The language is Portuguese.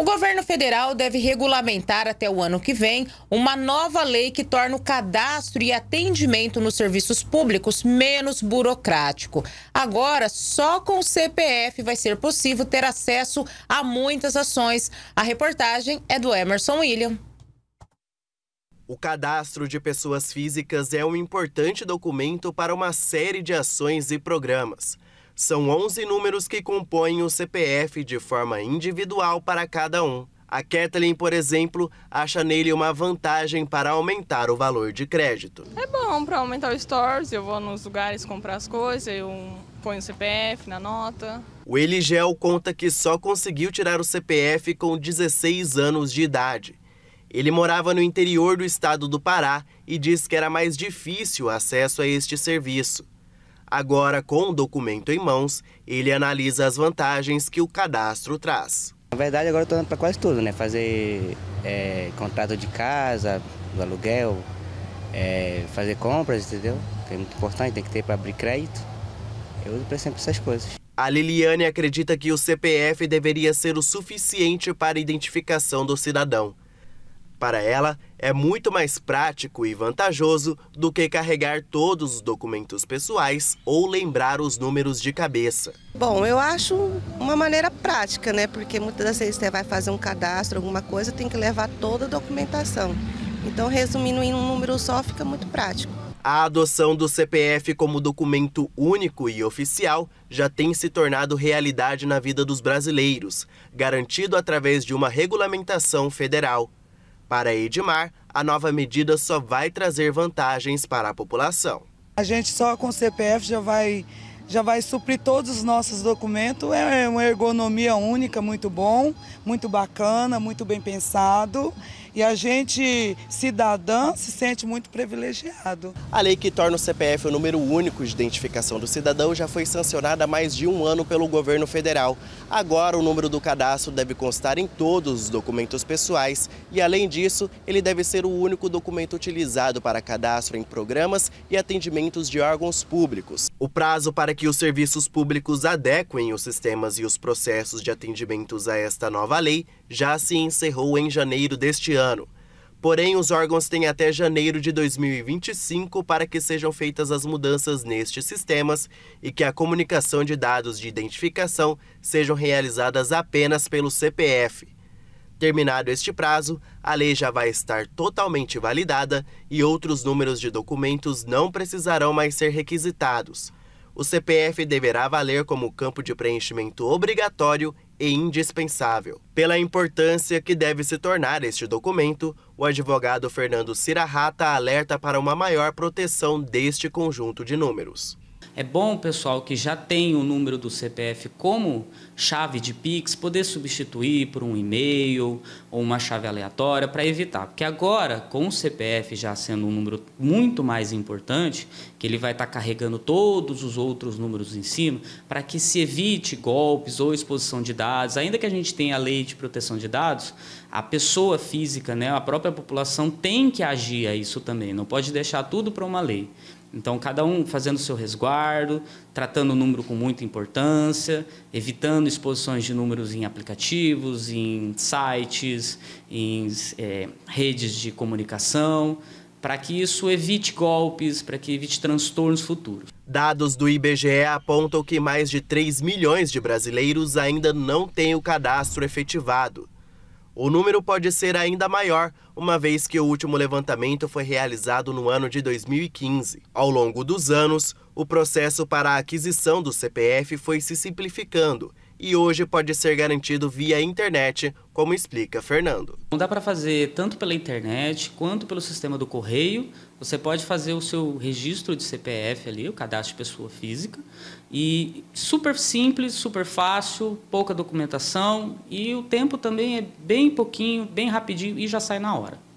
O governo federal deve regulamentar até o ano que vem uma nova lei que torna o cadastro e atendimento nos serviços públicos menos burocrático. Agora, só com o CPF vai ser possível ter acesso a muitas ações. A reportagem é do Emerson William. O cadastro de pessoas físicas é um importante documento para uma série de ações e programas. São 11 números que compõem o CPF de forma individual para cada um. A Kathleen, por exemplo, acha nele uma vantagem para aumentar o valor de crédito. É bom para aumentar o stores, eu vou nos lugares comprar as coisas, eu ponho o CPF na nota. O Eligel conta que só conseguiu tirar o CPF com 16 anos de idade. Ele morava no interior do estado do Pará e diz que era mais difícil o acesso a este serviço. Agora, com o documento em mãos, ele analisa as vantagens que o cadastro traz. Na verdade, agora estou indo para quase tudo, né? Fazer é, contrato de casa, do aluguel, é, fazer compras, entendeu? Que é muito importante, tem que ter para abrir crédito. Eu uso para sempre essas coisas. A Liliane acredita que o CPF deveria ser o suficiente para a identificação do cidadão. Para ela, é muito mais prático e vantajoso do que carregar todos os documentos pessoais ou lembrar os números de cabeça. Bom, eu acho uma maneira prática, né? Porque muitas das vezes você vai fazer um cadastro, alguma coisa, tem que levar toda a documentação. Então, resumindo em um número só, fica muito prático. A adoção do CPF como documento único e oficial já tem se tornado realidade na vida dos brasileiros, garantido através de uma regulamentação federal. Para Edmar, a nova medida só vai trazer vantagens para a população. A gente só com o CPF já vai, já vai suprir todos os nossos documentos. É uma ergonomia única, muito bom, muito bacana, muito bem pensado. E a gente, cidadã, se sente muito privilegiado. A lei que torna o CPF o número único de identificação do cidadão já foi sancionada há mais de um ano pelo governo federal. Agora, o número do cadastro deve constar em todos os documentos pessoais e, além disso, ele deve ser o único documento utilizado para cadastro em programas e atendimentos de órgãos públicos. O prazo para que os serviços públicos adequem os sistemas e os processos de atendimentos a esta nova lei já se encerrou em janeiro deste ano ano. Porém, os órgãos têm até janeiro de 2025 para que sejam feitas as mudanças nestes sistemas e que a comunicação de dados de identificação sejam realizadas apenas pelo CPF. Terminado este prazo, a lei já vai estar totalmente validada e outros números de documentos não precisarão mais ser requisitados o CPF deverá valer como campo de preenchimento obrigatório e indispensável. Pela importância que deve se tornar este documento, o advogado Fernando Cirarrata alerta para uma maior proteção deste conjunto de números. É bom o pessoal que já tem o número do CPF como chave de Pix poder substituir por um e-mail ou uma chave aleatória para evitar. Porque agora, com o CPF já sendo um número muito mais importante, que ele vai estar tá carregando todos os outros números em cima, para que se evite golpes ou exposição de dados. Ainda que a gente tenha a lei de proteção de dados, a pessoa física, né, a própria população tem que agir a isso também. Não pode deixar tudo para uma lei. Então, cada um fazendo seu resguardo, tratando o número com muita importância, evitando exposições de números em aplicativos, em sites, em é, redes de comunicação, para que isso evite golpes, para que evite transtornos futuros. Dados do IBGE apontam que mais de 3 milhões de brasileiros ainda não têm o cadastro efetivado. O número pode ser ainda maior, uma vez que o último levantamento foi realizado no ano de 2015. Ao longo dos anos, o processo para a aquisição do CPF foi se simplificando e hoje pode ser garantido via internet, como explica Fernando. Não dá para fazer tanto pela internet quanto pelo sistema do correio. Você pode fazer o seu registro de CPF ali, o cadastro de pessoa física, e super simples, super fácil, pouca documentação e o tempo também é bem pouquinho, bem rapidinho e já sai na hora.